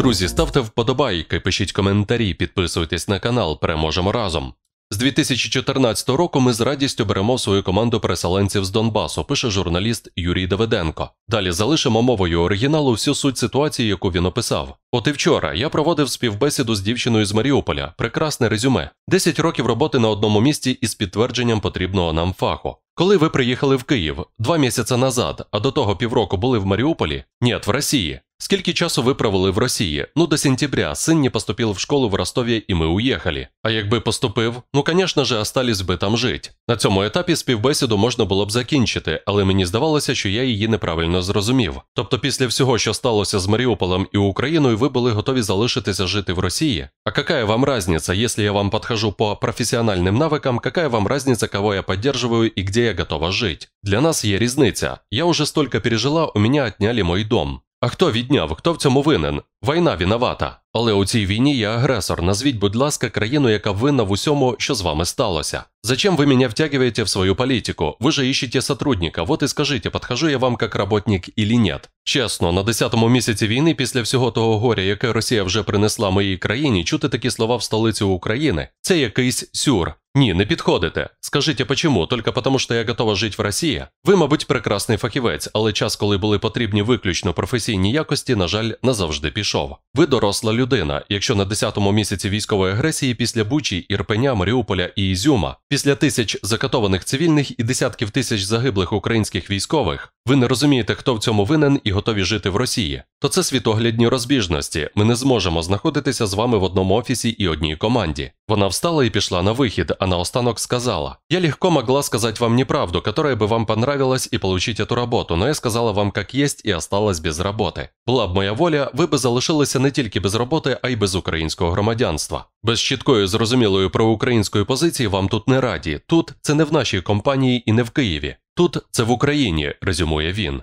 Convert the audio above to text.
Друзі, ставте вподобайки, пишіть коментарі, підписуйтесь на канал, переможемо разом. З 2014 року ми з радістю беремо свою команду переселенців з Донбасу, пише журналіст Юрій Давиденко. Далі залишимо мовою оригіналу всю суть ситуації, яку він описав. От і вчора я проводив співбесіду з дівчиною з Маріуполя, прекрасне резюме, Десять років роботи на одному місці із підтвердженням потрібного нам фаху. Коли ви приїхали в Київ два місяці назад, а до того півроку були в Маріуполі? Ні, в Росії. Скільки часу ви провели в Росії? Ну, до сентября. Сын не поступил в школу в Ростові, і ми уїхали. А якби поступив, ну, звісно ж, остались би там жить. На цьому етапі співбесіду можна було б закінчити, але мені здавалося, що я її неправильно зрозумів. Тобто, після всього, що сталося з Маріуполем і Україною, ви були готові залишитися жити в Росії. А какая вам разниця, якщо я вам подхожу по професіональним навикам, какая вам разниця, кого я поддерживаю і где я готова жить? Для нас є різниця. Я уже столько пережила, у мене отняли мой дом. А хто відняв, хто в цьому винен? Війна виновата. Але у цій війні я агресор. Назвіть, будь ласка, країну, яка винна в усьому, що з вами сталося. Зачем вы меня втягиваете в свою политику? Вы же ищете сотрудника. Вот і скажіть, подхожу я вам як работник или нет. Чесно, на 10-му місяці війни, після всього того горя, яке Росія вже принесла моїй країні, чути такі слова в столиці України. Це якийсь сюр. Ні, не підходите. Скажіть, почему? Только тому, що я готова жити в Росії. Ви, мабуть, прекрасний фахівець, але час, коли були потрібні виключно професійні якості, на жаль, назавжди пішов. Ви доросла людина. Якщо на 10-му місяці військової агресії після Бучі, Ірпеня, Маріуполя і Ізюма Після тисяч закатованих цивільних і десятків тисяч загиблих українських військових ви не розумієте, хто в цьому винен і готові жити в Росії то це світоглядні розбіжності. Ми не зможемо знаходитися з вами в одному офісі і одній команді. Вона встала і пішла на вихід, а наостанок сказала, «Я легко могла сказати вам неправду, которая би вам понравилась і получить эту роботу. но я сказала вам как есть і осталась без роботи. Була б моя воля, ви би залишилися не тільки без роботи, а й без українського громадянства. Без чіткої зрозумілої проукраїнської позиції вам тут не раді. Тут це не в нашій компанії і не в Києві. Тут це в Україні, резюмує він.